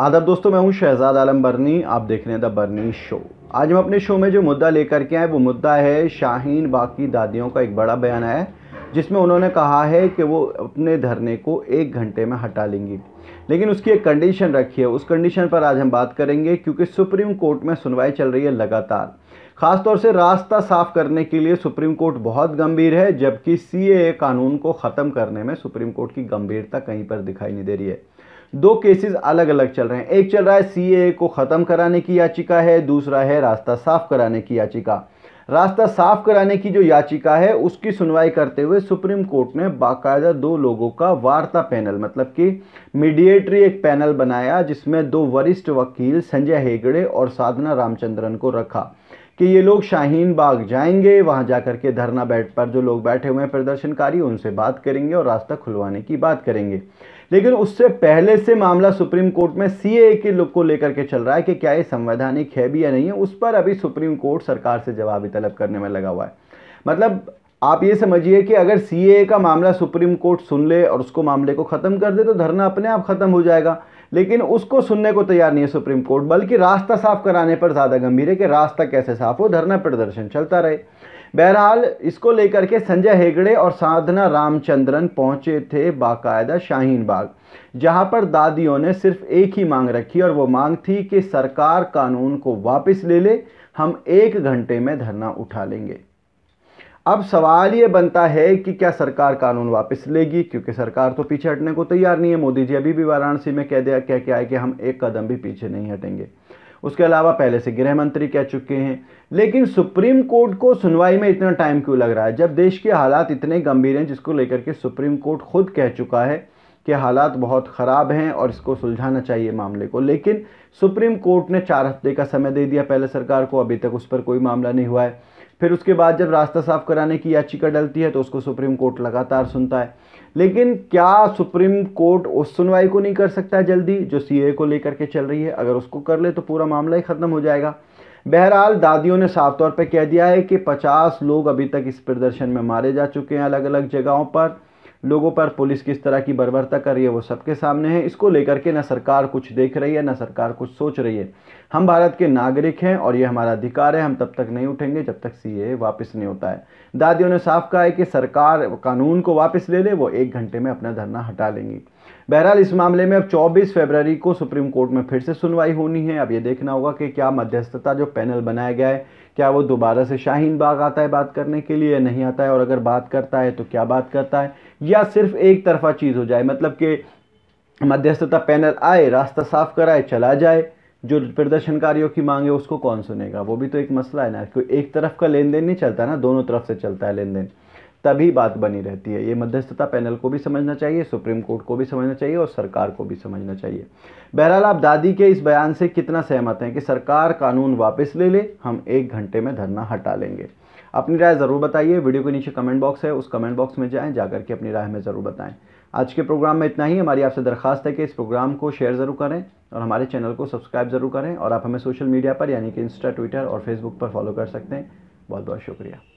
आदब दोस्तों मैं हूं शहजाद आलम बर्नी आप देख रहे हैं द बर्नी शो आज हम अपने शो में जो मुद्दा लेकर के आए वो मुद्दा है शाहीन बाग की दादियों का एक बड़ा बयान है जिसमें उन्होंने कहा है कि वो अपने धरने को एक घंटे में हटा लेंगी लेकिन उसकी एक कंडीशन रखी है उस कंडीशन पर आज हम बात करेंगे क्योंकि सुप्रीम कोर्ट में सुनवाई चल रही है लगातार खासतौर से रास्ता साफ करने के लिए सुप्रीम कोर्ट बहुत गंभीर है जबकि सी कानून को ख़त्म करने में सुप्रीम कोर्ट की गंभीरता कहीं पर दिखाई नहीं दे रही है दो केसेस अलग अलग चल रहे हैं एक चल रहा है सीएए को ख़त्म कराने की याचिका है दूसरा है रास्ता साफ कराने की याचिका रास्ता साफ कराने की जो याचिका है उसकी सुनवाई करते हुए सुप्रीम कोर्ट ने बाकायदा दो लोगों का वार्ता पैनल मतलब कि मीडिएटरी एक पैनल बनाया जिसमें दो वरिष्ठ वकील संजय हेगड़े और साधना रामचंद्रन को रखा कि ये लोग शाहीन बाग जाएंगे वहाँ जा कर के धरना बैठ पर जो लोग बैठे हुए हैं प्रदर्शनकारी उनसे बात करेंगे और रास्ता खुलवाने की बात करेंगे लेकिन उससे पहले से मामला सुप्रीम कोर्ट में ए के लोग को लेकर के चल रहा है कि क्या ये संवैधानिक है भी या नहीं है उस पर अभी सुप्रीम कोर्ट सरकार से जवाबी तलब करने में लगा हुआ है मतलब आप ये समझिए कि अगर ए का मामला सुप्रीम कोर्ट सुन ले और उसको मामले को ख़त्म कर दे तो धरना अपने आप ख़त्म हो जाएगा लेकिन उसको सुनने को तैयार नहीं है सुप्रीम कोर्ट बल्कि रास्ता साफ कराने पर ज़्यादा गंभीर है कि रास्ता कैसे साफ हो धरना प्रदर्शन चलता रहे बहरहाल इसको लेकर के संजय हेगड़े और साधना रामचंद्रन पहुंचे थे बाकायदा शाहीन बाग जहां पर दादियों ने सिर्फ एक ही मांग रखी और वो मांग थी कि सरकार कानून को वापस ले ले हम एक घंटे में धरना उठा लेंगे अब सवाल ये बनता है कि क्या सरकार कानून वापस लेगी क्योंकि सरकार तो पीछे हटने को तैयार नहीं है मोदी जी अभी भी वाराणसी में कह दिया क्या क्या है कि हम एक कदम भी पीछे नहीं हटेंगे उसके अलावा पहले से गृह मंत्री कह चुके हैं लेकिन सुप्रीम कोर्ट को सुनवाई में इतना टाइम क्यों लग रहा है जब देश के हालात इतने गंभीर हैं जिसको लेकर के सुप्रीम कोर्ट खुद कह चुका है कि हालात बहुत ख़राब हैं और इसको सुलझाना चाहिए मामले को लेकिन सुप्रीम कोर्ट ने चार हफ्ते का समय दे दिया पहले सरकार को अभी तक उस पर कोई मामला नहीं हुआ है फिर उसके बाद जब रास्ता साफ कराने की याचिका डलती है तो उसको सुप्रीम कोर्ट लगातार सुनता है लेकिन क्या सुप्रीम कोर्ट उस सुनवाई को नहीं कर सकता जल्दी जो सी को लेकर के चल रही है अगर उसको कर ले तो पूरा मामला ही ख़त्म हो जाएगा बहरहाल दादियों ने साफ तौर पर कह दिया है कि 50 लोग अभी तक इस प्रदर्शन में मारे जा चुके हैं अलग अलग जगहों पर लोगों पर पुलिस किस तरह की बर्बरता कर रही है वो सबके सामने है इसको लेकर के ना सरकार कुछ देख रही है ना सरकार कुछ सोच रही है हम भारत के नागरिक हैं और ये हमारा अधिकार है हम तब तक नहीं उठेंगे जब तक सी वापस नहीं होता है दादियों ने साफ कहा है कि सरकार कानून को वापस ले ले वो एक घंटे में अपना धरना हटा लेंगी बहरहाल इस मामले में अब 24 फरवरी को सुप्रीम कोर्ट में फिर से सुनवाई होनी है अब ये देखना होगा कि क्या मध्यस्थता जो पैनल बनाया गया है क्या वो दोबारा से शाहीन बाग आता है बात करने के लिए नहीं आता है और अगर बात करता है तो क्या बात करता है या सिर्फ एक तरफा चीज़ हो जाए मतलब कि मध्यस्थता पैनल आए रास्ता साफ कराए चला जाए जो प्रदर्शनकारियों की मांग है उसको कौन सुनेगा वो भी तो एक मसला है ना कोई एक तरफ का लेन देन नहीं चलता ना दोनों तरफ से चलता है लेन देन तभी बात बनी रहती है ये मध्यस्थता पैनल को भी समझना चाहिए सुप्रीम कोर्ट को भी समझना चाहिए और सरकार को भी समझना चाहिए बहरहाल आप दादी के इस बयान से कितना सहमत हैं कि सरकार कानून वापस ले ले हम एक घंटे में धरना हटा लेंगे अपनी राय ज़रूर बताइए वीडियो के नीचे कमेंट बॉक्स है उस कमेंट बॉक्स में जाएं जाकर के अपनी राय हमें ज़रूर बताएं आज के प्रोग्राम में इतना ही हमारी आपसे दरखास्त है कि इस प्रोग्राम को शेयर ज़रूर करें और हमारे चैनल को सब्सक्राइब ज़रूर करें और आप हमें सोशल मीडिया पर यानी कि इंस्टा ट्विटर और फेसबुक पर फॉलो कर सकते हैं बहुत बहुत शुक्रिया